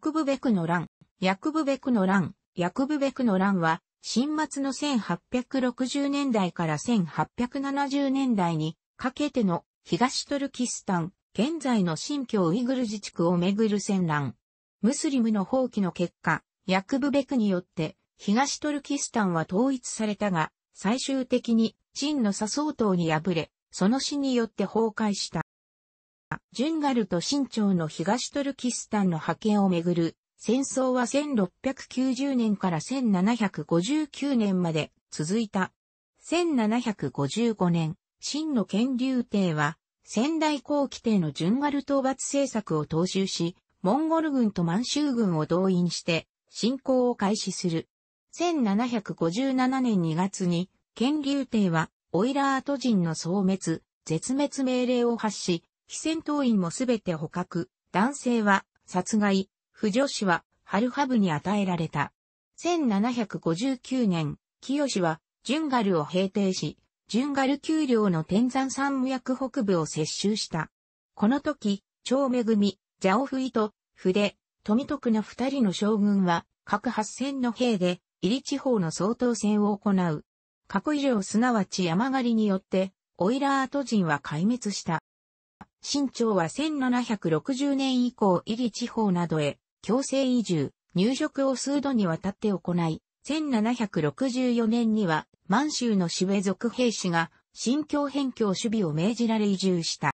ク部ベクの乱、ク部ベクの乱、ク部ベクの乱は、新末の1860年代から1870年代にかけての東トルキスタン、現在の新疆ウイグル自治区をめぐる戦乱。ムスリムの放棄の結果、ク部ベクによって東トルキスタンは統一されたが、最終的に真の左相統に敗れ、その死によって崩壊した。ジュンガルと新朝の東トルキスタンの覇権をめぐる戦争は1690年から1759年まで続いた。1755年、秦の権竜帝は仙台後期帝のジュンガル討伐政策を踏襲し、モンゴル軍と満州軍を動員して侵攻を開始する。1757年2月に、権竜帝は、オイラート人の総滅、絶滅命令を発し、非戦闘員もすべて捕獲、男性は殺害、不女子はハルハブに与えられた。1759年、清はジュンガルを平定し、ジュンガル丘陵の天山山脈北部を接収した。この時、長恵組、ジャオフイと、筆、富徳の二人の将軍は、各八千の兵で、入り地方の総統戦を行う。過去以上すなわち山狩りによって、オイラート人は壊滅した。清朝は1760年以降、イリ地方などへ強制移住、入植を数度にわたって行い、1764年には満州の守衛族兵士が新疆辺境守備を命じられ移住した。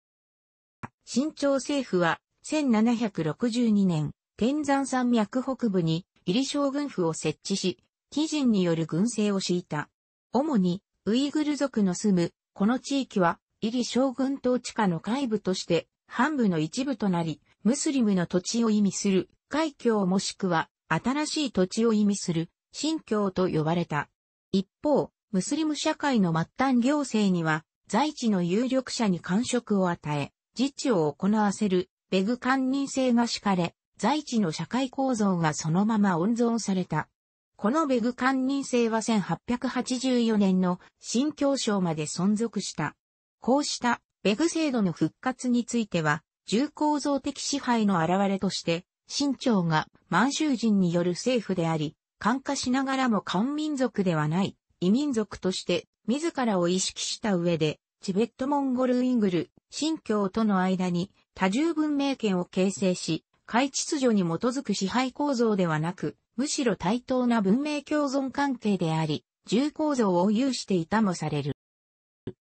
新朝政府は1762年、天山山脈北部にイリ将軍府を設置し、基人による軍政を敷いた。主にウイグル族の住むこの地域はイリ将軍統治下の海部として、半部の一部となり、ムスリムの土地を意味する、海峡もしくは、新しい土地を意味する、新教と呼ばれた。一方、ムスリム社会の末端行政には、在地の有力者に官職を与え、自治を行わせる、ベグ官人制が敷かれ、在地の社会構造がそのまま温存された。このベグ官人制は1884年の新教省まで存続した。こうしたベグ制度の復活については、重構造的支配の現れとして、清朝が満州人による政府であり、感化しながらも漢民族ではない、異民族として、自らを意識した上で、チベットモンゴルウイグル、新疆との間に多重文明圏を形成し、海秩序に基づく支配構造ではなく、むしろ対等な文明共存関係であり、重構造を有していたもされる。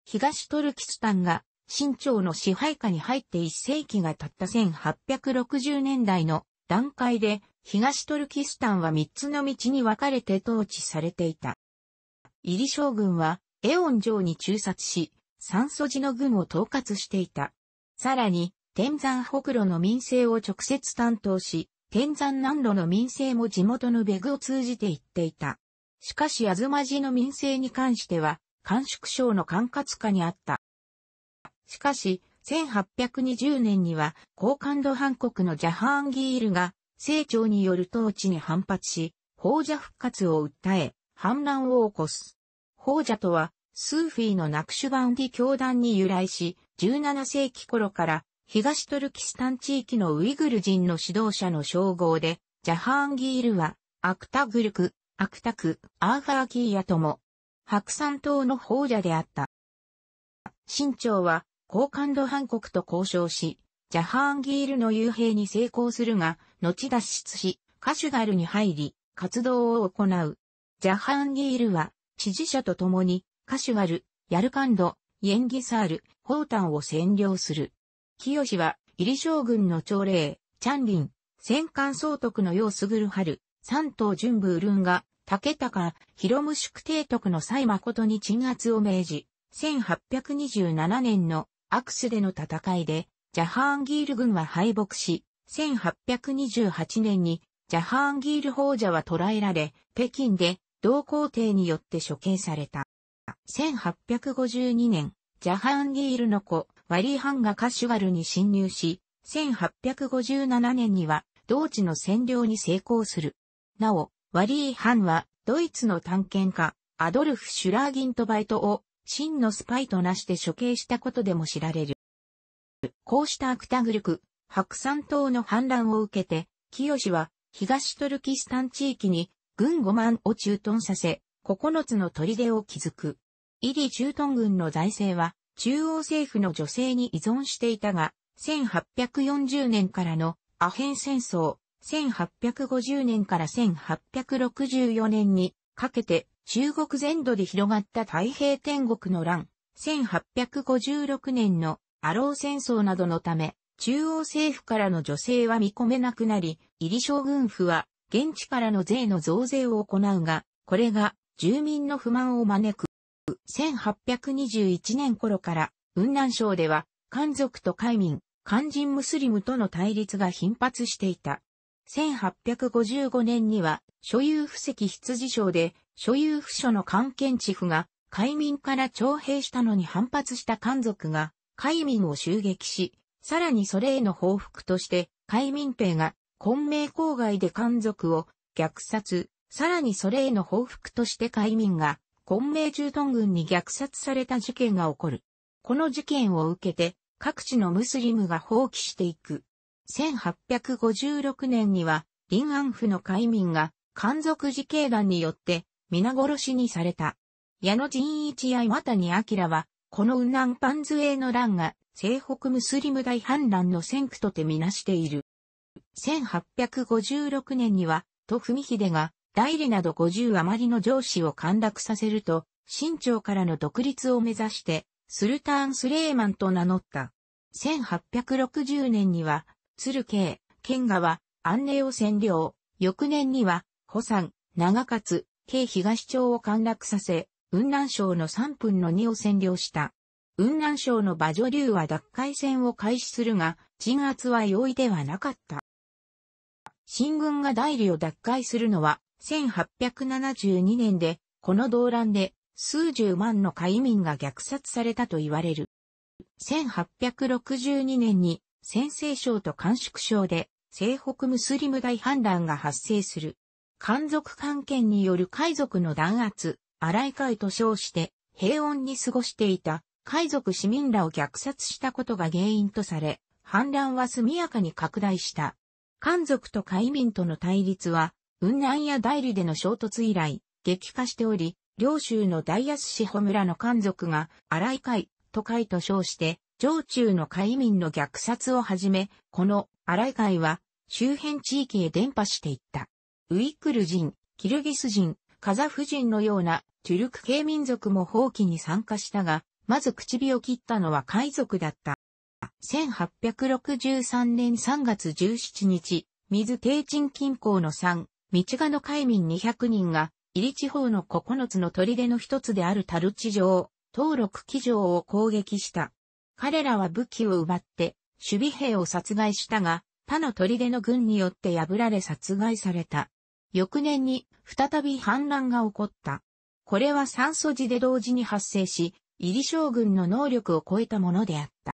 東トルキスタンが清朝の支配下に入って1世紀が経った1860年代の段階で東トルキスタンは3つの道に分かれて統治されていた。イリ将軍はエオン城に駐殺し、三祖寺の軍を統括していた。さらに、天山北路の民生を直接担当し、天山南路の民生も地元のベグを通じて行っていた。しかし、マ寺の民生に関しては、甘粛省の管轄下にあった。しかし、1820年には、高感度藩国のジャハーンギールが、清朝による統治に反発し、法者復活を訴え、反乱を起こす。法者とは、スーフィーのナクシュバンディ教団に由来し、17世紀頃から、東トルキスタン地域のウイグル人の指導者の称号で、ジャハーンギールは、アクタグルク、アクタク、アーファーギーヤとも、白山島の法者であった。清朝は、高官度韓国と交渉し、ジャハーンギールの幽閉に成功するが、後脱出し、カシュガルに入り、活動を行う。ジャハーンギールは、支持者と共に、カシュガル、ヤルカンド、イエンギサール、ホータンを占領する。清は、イリ将軍の朝礼、チャンリン、戦艦総督のすぐる春、三島純武ウルンが、武高、広無宿帝徳の際誠に鎮圧を命じ、1827年のアクスでの戦いで、ジャハーンギール軍は敗北し、1828年にジャハーンギール法者は捕らえられ、北京で同皇帝によって処刑された。1852年、ジャハーンギールの子、ワリーハンがカシュガルに侵入し、1857年には、同地の占領に成功する。なお、ワリー・ハンは、ドイツの探検家、アドルフ・シュラーギントバイトを、真のスパイとなして処刑したことでも知られる。こうしたアクタグルク、白山島の反乱を受けて、清は、東トルキスタン地域に、軍5万を駐屯させ、9つの砦を築く。イリ駐屯軍の財政は、中央政府の女性に依存していたが、1840年からのアヘン戦争、1850年から1864年にかけて中国全土で広がった太平天国の乱、1856年のアロー戦争などのため、中央政府からの助成は見込めなくなり、入り将軍府は現地からの税の増税を行うが、これが住民の不満を招く。1821年頃から雲南省では、漢族と海民、漢人ムスリムとの対立が頻発していた。1855年には、所有不石羊賞で、所有不所の関検地府が、海民から徴兵したのに反発した漢族が、海民を襲撃し、さらにそれへの報復として、海民兵が、混迷郊外で漢族を、虐殺、さらにそれへの報復として海民が、混迷駐屯軍に虐殺された事件が起こる。この事件を受けて、各地のムスリムが放棄していく1856年には、臨安府の海民が、漢族自警団によって、皆殺しにされた。矢野仁一や岩谷明は、この雲南パンズエの乱が、西北ムスリム大反乱の先駆とてみなしている。1856年には、と文秀が、代理など50余りの上司を陥落させると、新朝からの独立を目指して、スルターン・スレーマンと名乗った。1860年には、鶴慶、県賀は安寧を占領。翌年には、保山、長勝、慶東町を陥落させ、雲南省の3分の2を占領した。雲南省の馬女流は奪回戦を開始するが、鎮圧は容易ではなかった。新軍が代理を奪回するのは、1872年で、この動乱で、数十万の海民が虐殺されたと言われる。1862年に先制省と甘粛省で、西北ムスリム大反乱が発生する。漢族関係による海賊の弾圧、荒い会と称して平穏に過ごしていた海賊市民らを虐殺したことが原因とされ、反乱は速やかに拡大した。漢族と海民との対立は、雲南や代理での衝突以来、激化しており、領州の大安市保村の漢族が、荒い会、都会と称して、上中の海民の虐殺をはじめ、この荒井海は周辺地域へ伝播していった。ウイクル人、キルギス人、カザフ人のようなトゥルク系民族も放棄に参加したが、まず唇を切ったのは海賊だった。1863年3月17日、水低鎮近郊の3、道賀の海民200人が、入り地方の9つの砦の一つであるタルチ城、東六機城を攻撃した。彼らは武器を奪って守備兵を殺害したが、他の砦の軍によって破られ殺害された。翌年に再び反乱が起こった。これは三素寺で同時に発生し、入り将軍の能力を超えたものであった。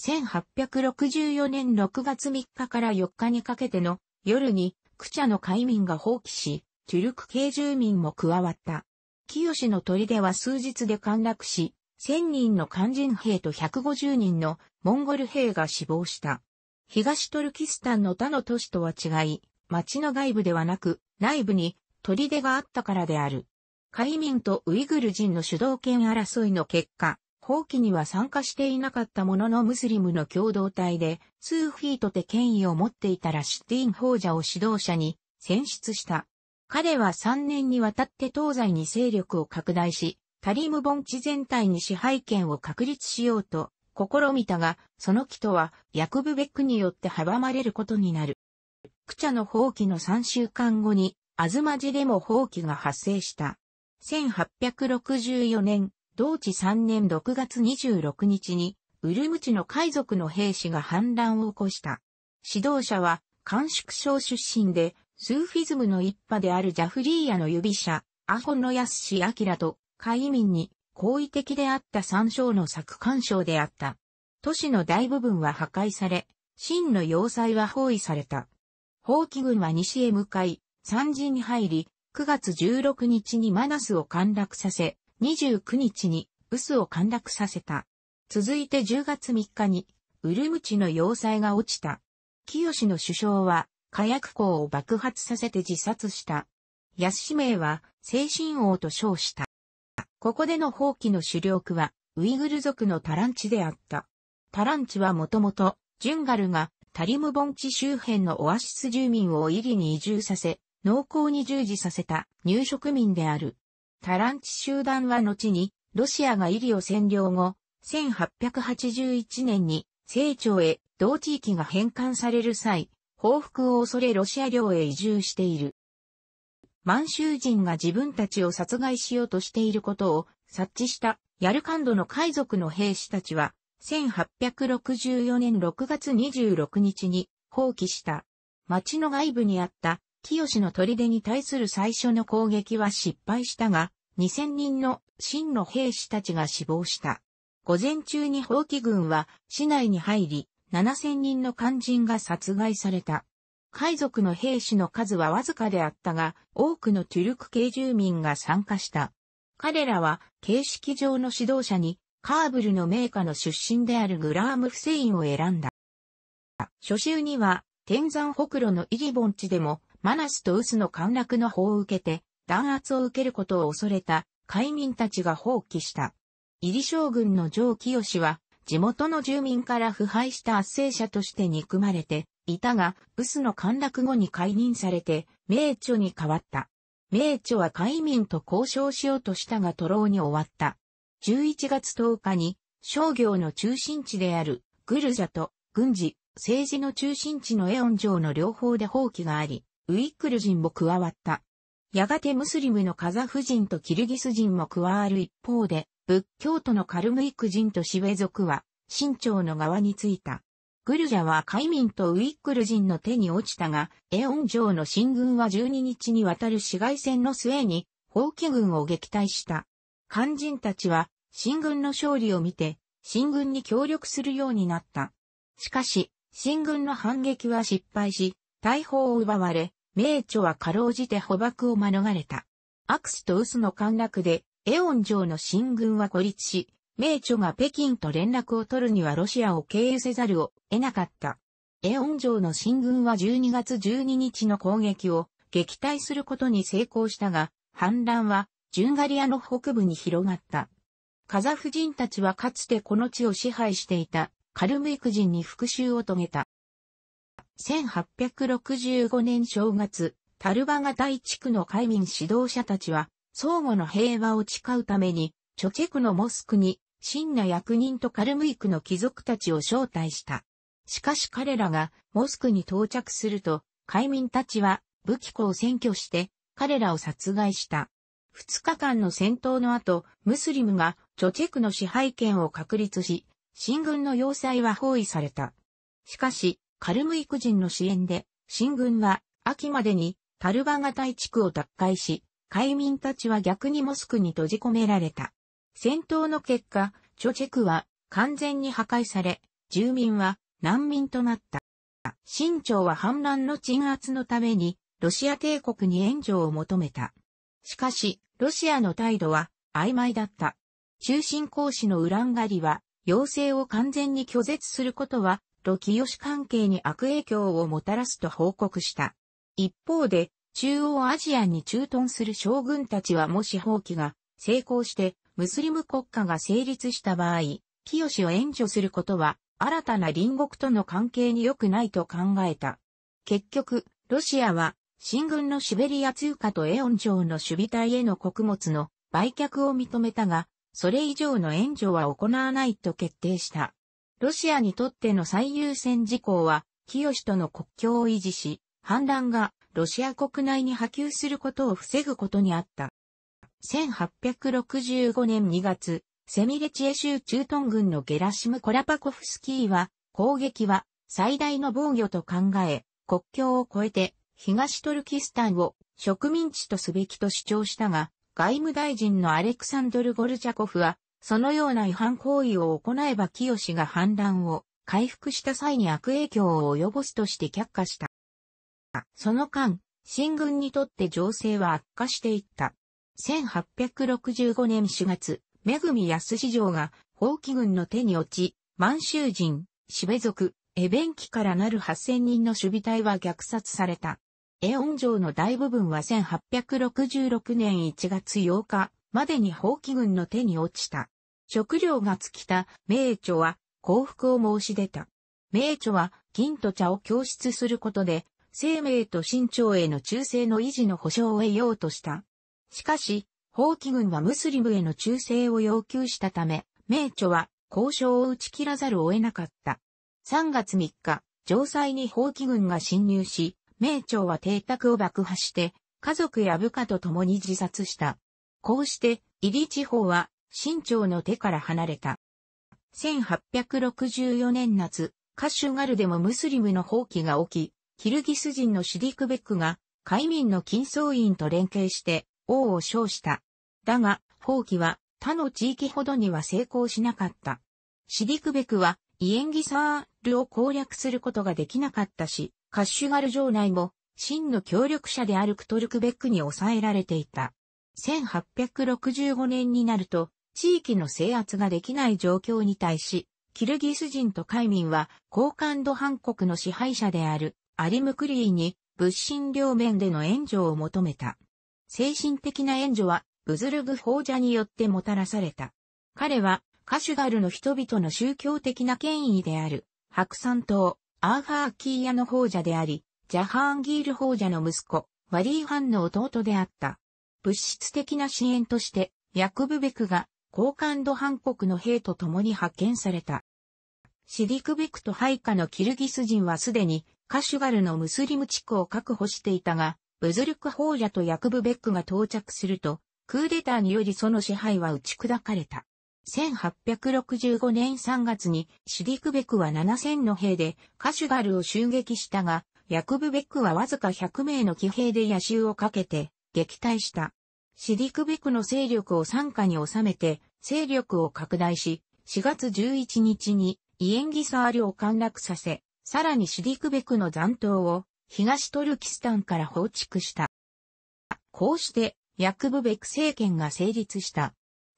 1864年6月3日から4日にかけての夜に、クチャの海民が放棄し、トゥルク系住民も加わった。清の砦は数日で陥落し、1000人の肝心兵と150人のモンゴル兵が死亡した。東トルキスタンの他の都市とは違い、町の外部ではなく、内部に砦があったからである。海民とウイグル人の主導権争いの結果、後期には参加していなかったもののムスリムの共同体で、スーフィーとて権威を持っていたラシュティン法者を指導者に選出した。彼は3年にわたって東西に勢力を拡大し、タリム盆地全体に支配権を確立しようと試みたが、その帰とはヤクブベックによって阻まれることになる。クチャの放棄の3週間後に、アズマジでも放棄が発生した。1864年、同地3年6月26日に、ウルムチの海賊の兵士が反乱を起こした。指導者は、甘粛省出身で、スーフィズムの一派であるジャフリーヤの指者、アホノヤスシ・アキラと海民に好意的であった三章の作干渉であった。都市の大部分は破壊され、真の要塞は包囲された。放棄軍は西へ向かい、山陣に入り、9月16日にマナスを陥落させ、29日にウスを陥落させた。続いて10月3日に、ウルムチの要塞が落ちた。清の首相は、火薬庫を爆発させて自殺した。安氏名は、精神王と称した。ここでの放棄の主力は、ウイグル族のタランチであった。タランチはもともと、ジュンガルがタリム盆地周辺のオアシス住民をイリに移住させ、農耕に従事させた入植民である。タランチ集団は後に、ロシアがイリを占領後、1881年に、清長へ同地域が返還される際、報復を恐れロシア領へ移住している。満州人が自分たちを殺害しようとしていることを察知したヤルカンドの海賊の兵士たちは、1864年6月26日に放棄した。町の外部にあった清の砦に対する最初の攻撃は失敗したが、2000人の真の兵士たちが死亡した。午前中に放棄軍は市内に入り、7000人の肝心が殺害された。海賊の兵士の数はわずかであったが、多くのトゥルク系住民が参加した。彼らは、形式上の指導者に、カーブルの名家の出身であるグラーム・フセインを選んだ。初秋には、天山北路のイリボン地でも、マナスとウスの陥落の法を受けて、弾圧を受けることを恐れた、海民たちが放棄した。イリ将軍の上清は、地元の住民から腐敗した圧政者として憎まれて、いたが、スの陥落後に解任されて、名著に変わった。名著は海民と交渉しようとしたが徒労に終わった。11月10日に、商業の中心地である、グルジャと、軍事、政治の中心地のエオン城の両方で放棄があり、ウイックル人も加わった。やがてムスリムのカザフ人とキルギス人も加わる一方で、仏教徒のカルムイク人とシベ族は、新朝の側についた。グルジャは海民とウィックル人の手に落ちたが、エオン城の進軍は12日にわたる市街戦の末に、放棄軍を撃退した。肝心たちは、進軍の勝利を見て、進軍に協力するようになった。しかし、進軍の反撃は失敗し、大砲を奪われ、名著は過労じて捕獲を免れた。アクスとウスの陥落で、エオン城の進軍は孤立し、名著が北京と連絡を取るにはロシアを経由せざるを得なかった。エオン城の進軍は12月12日の攻撃を撃退することに成功したが、反乱はジュンガリアの北部に広がった。カザフ人たちはかつてこの地を支配していたカルムイク人に復讐を遂げた。1865年正月、タルバガ大地区の海民指導者たちは、相互の平和を誓うために、チョチェクのモスクに真な役人とカルムイクの貴族たちを招待した。しかし彼らがモスクに到着すると、海民たちは武器庫を占拠して彼らを殺害した。2日間の戦闘の後、ムスリムがチョチェクの支配権を確立し、新軍の要塞は包囲された。しかし、カルムイク人の支援で、新軍は秋までにタルバガタイ地区を奪回し、海民たちは逆にモスクに閉じ込められた。戦闘の結果、チョチェクは完全に破壊され、住民は難民となった。清朝は反乱の鎮圧のために、ロシア帝国に援助を求めた。しかし、ロシアの態度は曖昧だった。中心講使のウランガリは、要請を完全に拒絶することは、ロキヨシ関係に悪影響をもたらすと報告した。一方で、中央アジアに駐屯する将軍たちはもし放棄が成功してムスリム国家が成立した場合、清を援助することは、新たな隣国との関係に良くないと考えた。結局、ロシアは、新軍のシベリア通貨とエオン城の守備隊への穀物の売却を認めたが、それ以上の援助は行わないと決定した。ロシアにとっての最優先事項は、清との国境を維持し、反乱がロシア国内に波及することを防ぐことにあった。1865年2月、セミレチエ州駐屯軍のゲラシム・コラパコフスキーは、攻撃は最大の防御と考え、国境を越えて東トルキスタンを植民地とすべきと主張したが、外務大臣のアレクサンドル・ゴルジャコフは、そのような違反行為を行えば清が反乱を回復した際に悪影響を及ぼすとして却下した。その間、新軍にとって情勢は悪化していった。1865年4月、めぐみやす市場が、法規軍の手に落ち、満州人、シベ族、エベンキからなる8000人の守備隊は虐殺された。エオン城の大部分は1866年1月8日までに法規軍の手に落ちた。食料が尽きた名著は降伏を申し出た。名著は金と茶を供出することで、生命と身長への忠誠の維持の保障を得ようとした。しかし、法規軍はムスリムへの忠誠を要求したため、名著は交渉を打ち切らざるを得なかった。3月3日、城塞に法規軍が侵入し、名著は邸宅を爆破して、家族や部下と共に自殺した。こうして、イリ地方は、新朝の手から離れた。1864年夏、カシュガルでもムスリムの放棄が起き、キルギス人のシディクベックが、海民の金総員と連携して、王を称した。だが、放棄は他の地域ほどには成功しなかった。シディクベクはイエンギサールを攻略することができなかったし、カッシュガル城内も真の協力者であるクトルクベックに抑えられていた。1865年になると、地域の制圧ができない状況に対し、キルギス人と海民は、高感度半国の支配者であるアリムクリーに、物心両面での援助を求めた。精神的な援助は、ブズルグ法者によってもたらされた。彼は、カシュガルの人々の宗教的な権威である、白山島、アーファーキーヤの法者であり、ジャハーンギール法者の息子、ワリーハンの弟であった。物質的な支援として、ヤクブベクが、高感度韓国の兵と共に派遣された。シディクベクと配下のキルギス人はすでに、カシュガルのムスリム地区を確保していたが、ブズルク法者とヤクブベックが到着すると、クーデターによりその支配は打ち砕かれた。1865年3月にシディクベクは7000の兵でカシュガルを襲撃したが、ヤクブベックはわずか100名の騎兵で野襲をかけて撃退した。シディクベクの勢力を参加に収めて勢力を拡大し、4月11日にイエンギサールを陥落させ、さらにシディクベクの残党を東トルキスタンから放逐した。こうして、ヤクブベク政権が成立した。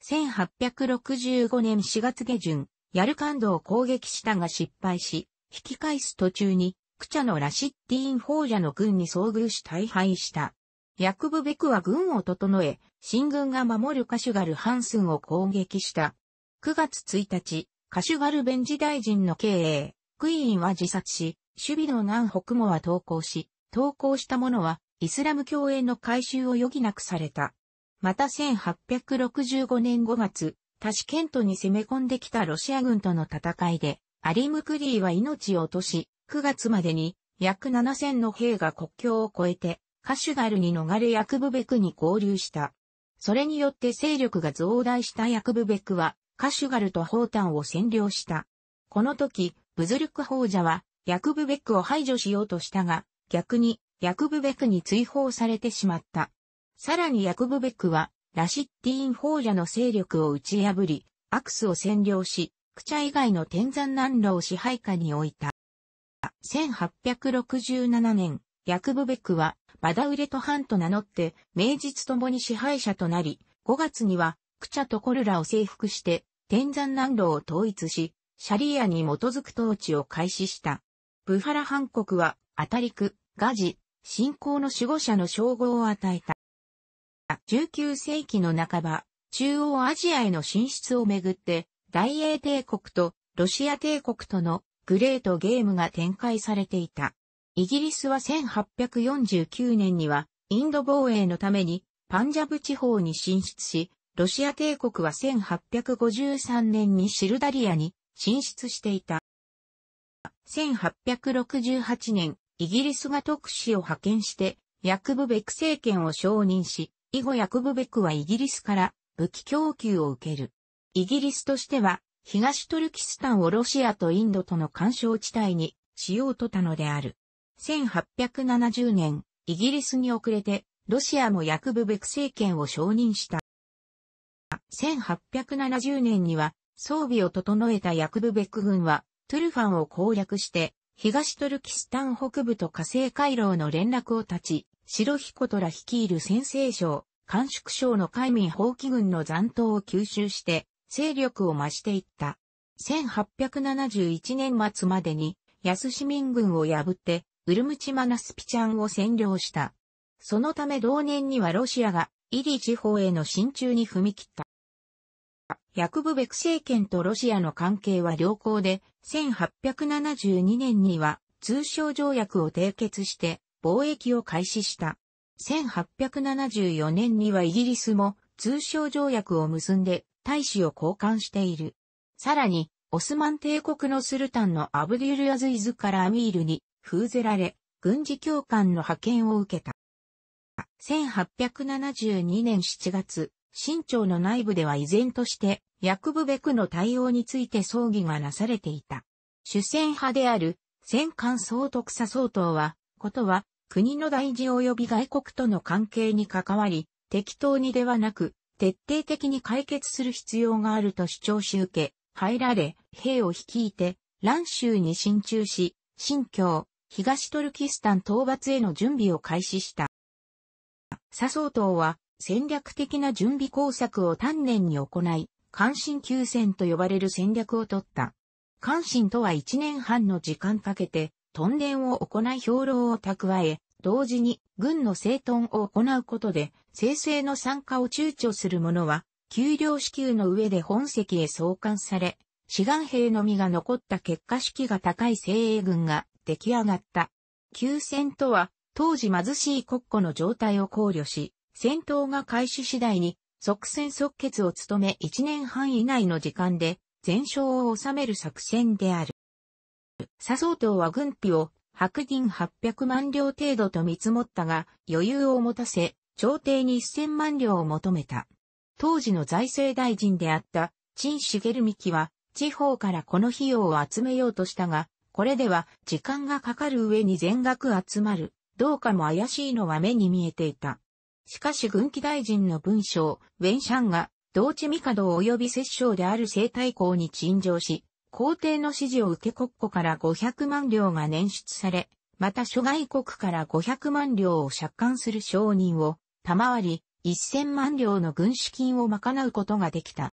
1865年4月下旬、ヤルカンドを攻撃したが失敗し、引き返す途中に、クチャのラシッティーンージャの軍に遭遇し大敗した。ヤクブベクは軍を整え、新軍が守るカシュガルハンスンを攻撃した。9月1日、カシュガルベンジ大臣の経営、クイーンは自殺し、守備の南北もは投降し、投降した者は、イスラム教への改修を余儀なくされた。また1865年5月、タシケントに攻め込んできたロシア軍との戦いで、アリムクリーは命を落とし、9月までに約7000の兵が国境を越えて、カシュガルに逃れヤクブベクに合流した。それによって勢力が増大したヤクブベクは、カシュガルとホータンを占領した。この時、ブズルク法者は、ヤクブベックを排除しようとしたが、逆にヤクブベックに追放されてしまった。さらにヤクブベックは、ラシッティーン法者の勢力を打ち破り、アクスを占領し、クチャ以外の天山南路を支配下に置いた。1867年、ヤクブベックは、バダウレトハンと名乗って、名実ともに支配者となり、5月には、クチャとコルラを征服して、天山南路を統一し、シャリアに基づく統治を開始した。ブハラハン国は、アタリク、ガジ、信仰の守護者の称号を与えた。19世紀の半ば、中央アジアへの進出をめぐって、大英帝国とロシア帝国とのグレートゲームが展開されていた。イギリスは1849年には、インド防衛のために、パンジャブ地方に進出し、ロシア帝国は1853年にシルダリアに進出していた。1868年、イギリスが特使を派遣して、ヤクブベク政権を承認し、以後ヤクブベクはイギリスから武器供給を受ける。イギリスとしては、東トルキスタンをロシアとインドとの干渉地帯にしようとたのである。1870年、イギリスに遅れて、ロシアもヤクブベク政権を承認した。1870年には、装備を整えたヤクブベク軍は、トゥルファンを攻略して、東トルキスタン北部と火星回廊の連絡を断ち、白彦虎率いる先制省、甘粛省の海民放棄軍の残党を吸収して、勢力を増していった。1871年末までに、安市民軍を破って、ウルムチマナスピチャンを占領した。そのため同年にはロシアが、イリ地方への進駐に踏み切った。ヤクブベク政権とロシアの関係は良好で、1872年には通商条約を締結して貿易を開始した。1874年にはイギリスも通商条約を結んで大使を交換している。さらに、オスマン帝国のスルタンのアブデュルアズイズからアミールに封ぜられ、軍事教官の派遣を受けた。1872年7月、新庁の内部では依然として、薬部べくの対応について葬儀がなされていた。主戦派である、戦艦総督佐総統は、ことは、国の大事及び外国との関係に関わり、適当にではなく、徹底的に解決する必要があると主張し受け、入られ、兵を率いて、乱州に進駐し、新疆、東トルキスタン討伐への準備を開始した。佐総統は、戦略的な準備工作を丹念に行い、関心急戦と呼ばれる戦略を取った。関心とは1年半の時間かけて、トンネを行い兵糧を蓄え、同時に軍の整頓を行うことで、生成の参加を躊躇する者は、給料支給の上で本籍へ送還され、志願兵のみが残った結果士気が高い精鋭軍が出来上がった。急戦とは、当時貧しい国庫の状態を考慮し、戦闘が開始次第に即戦即決を務め1年半以内の時間で全勝を収める作戦である。佐藤党は軍費を白銀800万両程度と見積もったが余裕を持たせ朝廷に1000万両を求めた。当時の財政大臣であった陳茂幹は地方からこの費用を集めようとしたが、これでは時間がかかる上に全額集まる、どうかも怪しいのは目に見えていた。しかし軍機大臣の文章、ウェンシャンが、同地帝及び摂政である西太公に陳情し、皇帝の指示を受け国庫から500万両が捻出され、また諸外国から500万両を借款する承認を、賜り、1000万両の軍資金を賄うことができた。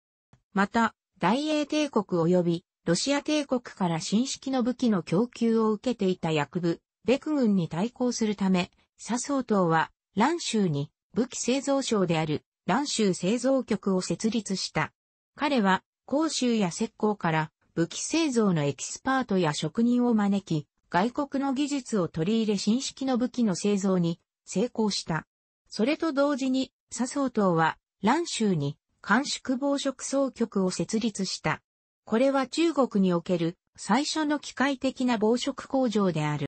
また、大英帝国及びロシア帝国から新式の武器の供給を受けていた役部、ベク軍に対抗するため、笹総党は、蘭州に武器製造省である蘭州製造局を設立した。彼は、広州や石膏から武器製造のエキスパートや職人を招き、外国の技術を取り入れ新式の武器の製造に成功した。それと同時に、笹藤党は、蘭州に監縮防食総局を設立した。これは中国における最初の機械的な防食工場である。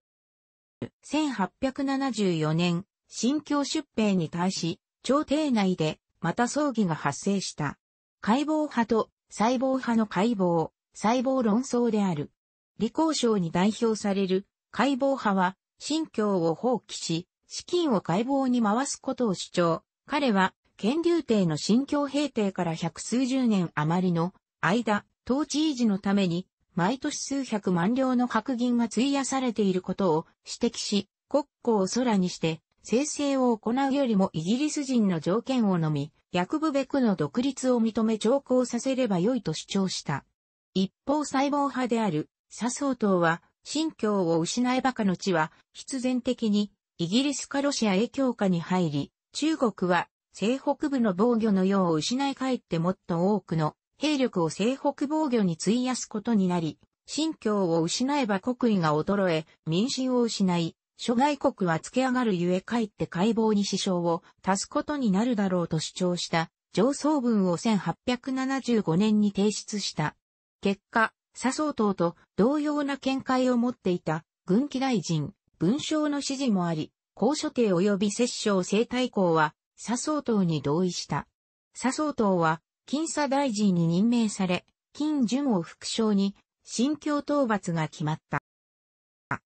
1874年、新教出兵に対し、朝廷内で、また葬儀が発生した。解剖派と細胞派の解剖、細胞論争である。李光省に代表される解剖派は、新教を放棄し、資金を解剖に回すことを主張。彼は、権竜帝の新教平定から百数十年余りの間、統治維持のために、毎年数百万両の白銀が費やされていることを指摘し、国庫を空にして、生成を行うよりもイギリス人の条件をのみ、役部べくの独立を認め調校させればよいと主張した。一方細胞派である、佐総党は、信教を失えばかの地は、必然的に、イギリスかロシアへ強化に入り、中国は、西北部の防御の世を失い帰ってもっと多くの兵力を西北防御に費やすことになり、信教を失えば国威が衰え、民心を失い、諸外国は付け上がるゆえ帰って解剖に支障を足すことになるだろうと主張した上層文を1875年に提出した。結果、佐総統と同様な見解を持っていた軍機大臣、文章の指示もあり、高所定及び摂政生態校は佐総統に同意した。佐総統は、金佐大臣に任命され、金順を副将に、新教討伐が決まった。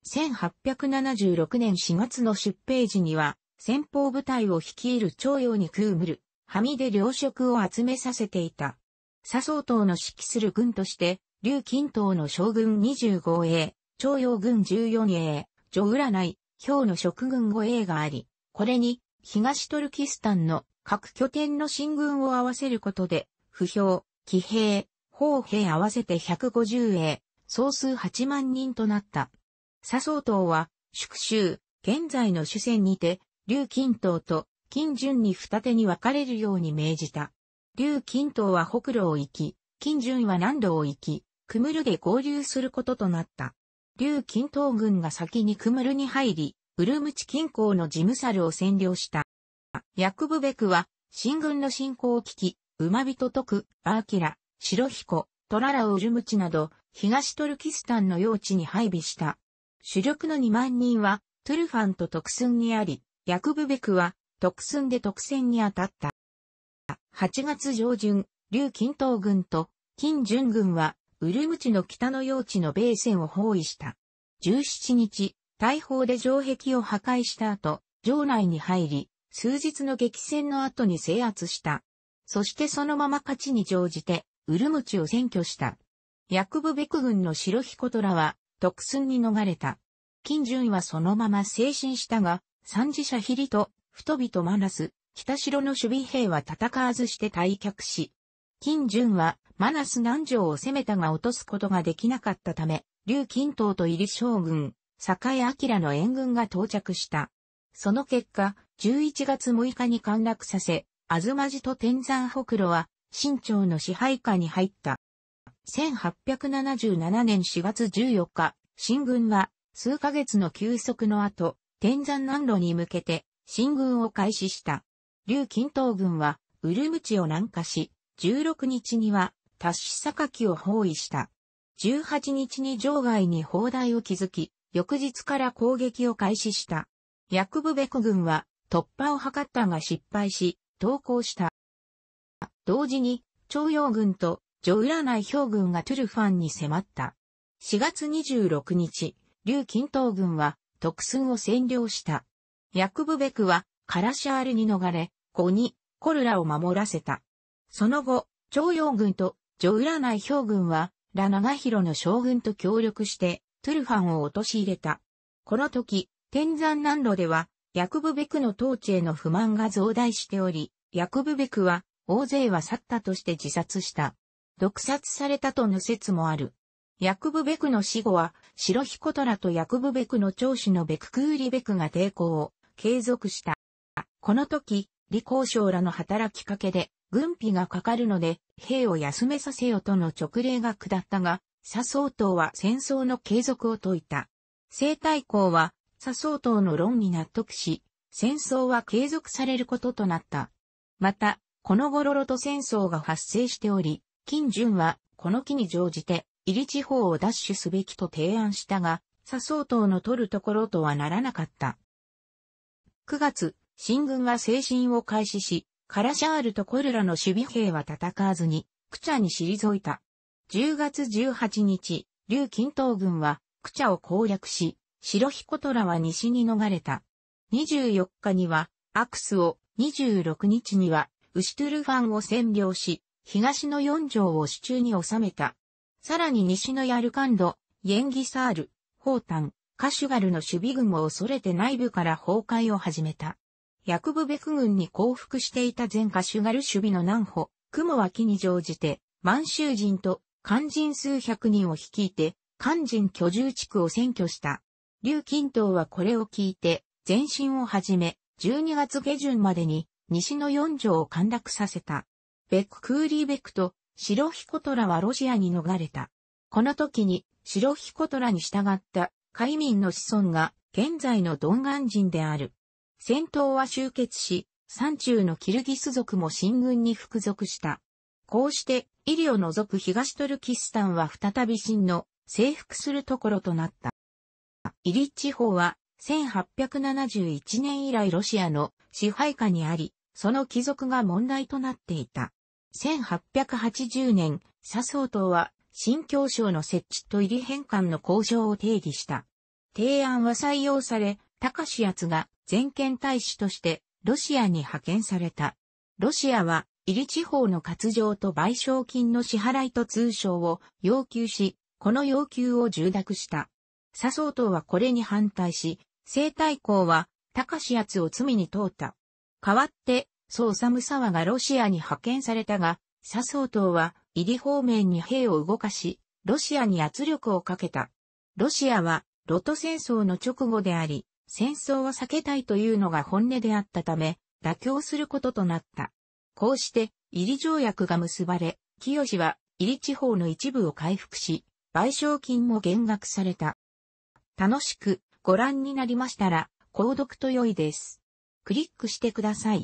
1876年4月の出兵時には、先方部隊を率いる徴用にクーる、はみで糧職を集めさせていた。佐相党の指揮する軍として、劉近党の将軍 25A、徴用軍 14A、女占い、兵の職軍5衛があり、これに、東トルキスタンの各拠点の進軍を合わせることで、不評、騎兵、砲兵合わせて 150A、総数8万人となった。笹総党は、宿州、現在の主戦にて、劉金東と金順に二手に分かれるように命じた。劉金東は北路を行き、金順は南路を行き、クムルで合流することとなった。劉金東軍が先にクムルに入り、ウルムチ近郊のジムサルを占領した。ヤクブベクは、新軍の進行を聞き、馬人徳、アーキラ、白彦、トララウルムチなど、東トルキスタンの用地に配備した。主力の2万人は、トゥルファンと特寸にあり、ヤクブベクは、特寸で特戦に当たった。8月上旬、劉金東軍と、金準軍は、ウルムチの北の用地の米線を包囲した。17日、大砲で城壁を破壊した後、城内に入り、数日の激戦の後に制圧した。そしてそのまま勝ちに乗じて、ウルムチを占拠した。ヤクブベク軍の白彦虎は、特寸に逃れた。金順はそのまま精神したが、三次者ヒリと、人々マナス、北城の守備兵は戦わずして退却し、金順はマナス南城を攻めたが落とすことができなかったため、劉金東と入将軍、栄明の援軍が到着した。その結果、11月6日に陥落させ、東寺と天山北路は、新朝の支配下に入った。1877年4月14日、新軍は数ヶ月の休息の後、天山南路に向けて新軍を開始した。劉近東軍はウルムチを南下し、16日には達ッ榊を包囲した。18日に場外に砲台を築き、翌日から攻撃を開始した。ヤクブベク軍は突破を図ったが失敗し、投降した。同時に、徴用軍とジョウラナイ兵軍がトゥルファンに迫った。4月26日、劉金東軍は特寸を占領した。ヤクブベクはカラシャールに逃れ、後にコルラを守らせた。その後、徴用軍とジョウラナイ兵軍はラナヒロの将軍と協力してトゥルファンを陥れた。この時、天山南路ではヤクブベクの統治への不満が増大しており、ヤクブベクは大勢は去ったとして自殺した。毒殺されたとの説もある。ヤクブベクの死後は、白彦虎とヤクブベクの長子のベククーリベクが抵抗を継続した。この時、李光将らの働きかけで、軍費がかかるので、兵を休めさせよとの直令が下ったが、佐総統は戦争の継続を説いた。西太后は、佐総統の論に納得し、戦争は継続されることとなった。また、この頃ロと戦争が発生しており、金潤は、この機に乗じて、入り地方を奪取すべきと提案したが、佐総統の取るところとはならなかった。9月、新軍は精神を開始し、カラシャールとコルラの守備兵は戦わずに、クチャに退いた。10月18日、劉近東軍は、クチャを攻略し、白彦虎は西に逃れた。24日には、アクスを、26日には、ウシュトゥルファンを占領し、東の四条を手中に収めた。さらに西のヤルカンド、イエンギサール、ホータン、カシュガルの守備軍を恐れて内部から崩壊を始めた。ヤクブベク軍に降伏していた前カシュガル守備の南保、雲脇に乗じて、満州人と漢人数百人を率いて、漢人居住地区を占拠した。劉金東はこれを聞いて、前進を始め、12月下旬までに西の四条を陥落させた。ベック・クーリーベクとシロヒコトラはロシアに逃れた。この時にシロヒコトラに従った海民の子孫が現在のドンガン人である。戦闘は終結し、山中のキルギス族も進軍に服属した。こうして、イリを除く東トルキスタンは再び真の征服するところとなった。イリ地方は1871年以来ロシアの支配下にあり、その帰属が問題となっていた。1880年、笹総統は新教省の設置と入り返還の交渉を定義した。提案は採用され、高志奴が全権大使としてロシアに派遣された。ロシアは、入り地方の割譲と賠償金の支払いと通称を要求し、この要求を重諾した。笹総党はこれに反対し、生態公は高志奴を罪に問うた。代わって、宋寒沢がロシアに派遣されたが、左総島は、入り方面に兵を動かし、ロシアに圧力をかけた。ロシアは、ロト戦争の直後であり、戦争は避けたいというのが本音であったため、妥協することとなった。こうして、入り条約が結ばれ、清は、入り地方の一部を回復し、賠償金も減額された。楽しくご覧になりましたら、購読と良いです。クリックしてください。